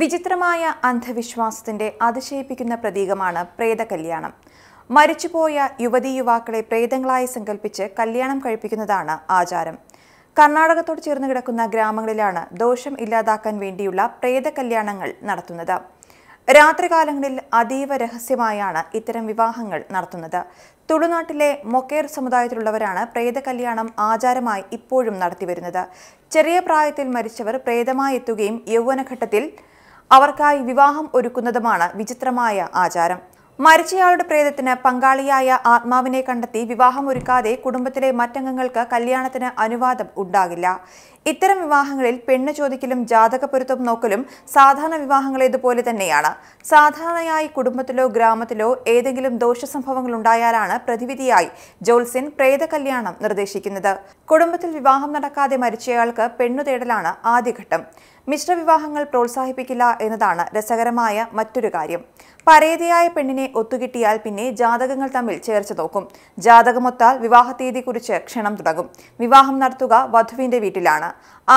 വിചിത്രമായ അന്ധവിശ്വാസത്തിന്റെ അതിശയിപ്പിക്കുന്ന പ്രതീകമാണ് കല്യാണം മരിച്ചുപോയ യുവതി യുവാക്കളെ പ്രേതങ്ങളായി സങ്കല്പിച്ച് കല്യാണം കഴിപ്പിക്കുന്നതാണ് ആചാരം കർണാടകത്തോട് ചേർന്ന് കിടക്കുന്ന ഗ്രാമങ്ങളിലാണ് ദോഷം ഇല്ലാതാക്കാൻ വേണ്ടിയുള്ള കല്യാണങ്ങൾ നടത്തുന്നത് രാത്രികാലങ്ങളിൽ അതീവ രഹസ്യമായാണ് ഇത്തരം വിവാഹങ്ങൾ നടത്തുന്നത് തുളുനാട്ടിലെ മൊക്കേർ സമുദായത്തിലുള്ളവരാണ് കല്യാണം ആചാരമായി ഇപ്പോഴും നടത്തിവരുന്നത് ചെറിയ പ്രായത്തിൽ മരിച്ചവർ പ്രേതമായി എത്തുകയും യൗവനഘട്ടത്തിൽ അവർക്കായി വിവാഹം ഒരുക്കുന്നതുമാണ് വിചിത്രമായ ആചാരം മരിച്ചയാളുടെ പ്രേതത്തിന് പങ്കാളിയായ ആത്മാവിനെ കണ്ടെത്തി വിവാഹം ഒരുക്കാതെ കുടുംബത്തിലെ മറ്റംഗങ്ങൾക്ക് കല്യാണത്തിന് അനുവാദം ഉണ്ടാകില്ല ഇത്തരം വിവാഹങ്ങളിൽ പെണ്ണ് ചോദിക്കലും ജാതക പൊരുത്തം നോക്കലും സാധാരണ വിവാഹങ്ങളേതുപോലെ തന്നെയാണ് സാധാരണയായി കുടുംബത്തിലോ ഗ്രാമത്തിലോ ഏതെങ്കിലും സംഭവങ്ങൾ ഉണ്ടായാലാണ് പ്രതിവിധിയായി ജോൽസിൻ പ്രേത കല്യാണം നിർദ്ദേശിക്കുന്നത് കുടുംബത്തിൽ വിവാഹം നടക്കാതെ മരിച്ചയാൾക്ക് പെണ്ണു തേടലാണ് ആദ്യഘട്ടം മിശ്രവിവാഹങ്ങൾ പ്രോത്സാഹിപ്പിക്കില്ല എന്നതാണ് രസകരമായ മറ്റൊരു കാര്യം പരേതിയായ പെണ്ണിനെ ഒത്തുകിട്ടിയാൽ പിന്നെ ജാതകങ്ങൾ തമ്മിൽ ചേർച്ച നോക്കും ജാതകമൊത്താൽ വിവാഹ തീയതി കുറിച്ച് ക്ഷണം തുടങ്ങും വിവാഹം നടത്തുക വധുവിന്റെ വീട്ടിലാണ്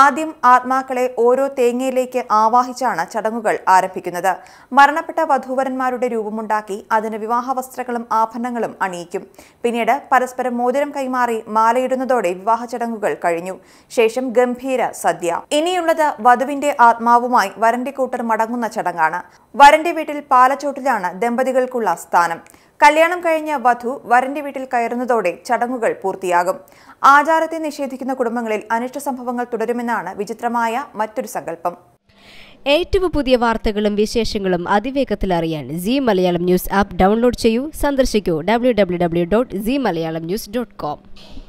ആദ്യം ആത്മാക്കളെ ഓരോ തേങ്ങയിലേക്ക് ആവാഹിച്ചാണ് ചടങ്ങുകൾ ആരംഭിക്കുന്നത് മരണപ്പെട്ട വധൂവരന്മാരുടെ രൂപമുണ്ടാക്കി അതിന് വിവാഹ വസ്ത്രങ്ങളും ആഭരണങ്ങളും അണിയിക്കും പിന്നീട് പരസ്പരം മോതിരം കൈമാറി മാലയിടുന്നതോടെ വിവാഹ ചടങ്ങുകൾ കഴിഞ്ഞു ശേഷം ഗംഭീര സദ്യ ഇനിയുള്ളത് വധുവിന്റെ പെണ്ണിന്റെ ആത്മാവുമായി വരന്റെ കൂട്ടർ മടങ്ങുന്ന ചടങ്ങാണ് വരന്റെ വീട്ടിൽ പാലച്ചോട്ടിലാണ് ദമ്പതികൾക്കുള്ള സ്ഥാനം കല്യാണം കഴിഞ്ഞ വധു വരന്റെ വീട്ടിൽ കയറുന്നതോടെ ചടങ്ങുകൾ പൂർത്തിയാകും ആചാരത്തെ നിഷേധിക്കുന്ന കുടുംബങ്ങളിൽ അനിഷ്ട സംഭവങ്ങൾ തുടരുമെന്നാണ് വിചിത്രമായ മറ്റൊരു സങ്കല്പം ഏറ്റവും പുതിയ വാർത്തകളും വിശേഷങ്ങളും അതിവേഗത്തിൽ അറിയാൻ Zee Malayalam news app download ചെയ്യൂ സന്ദർശിക്കൂ W W W dot Zee Malayalam news dot com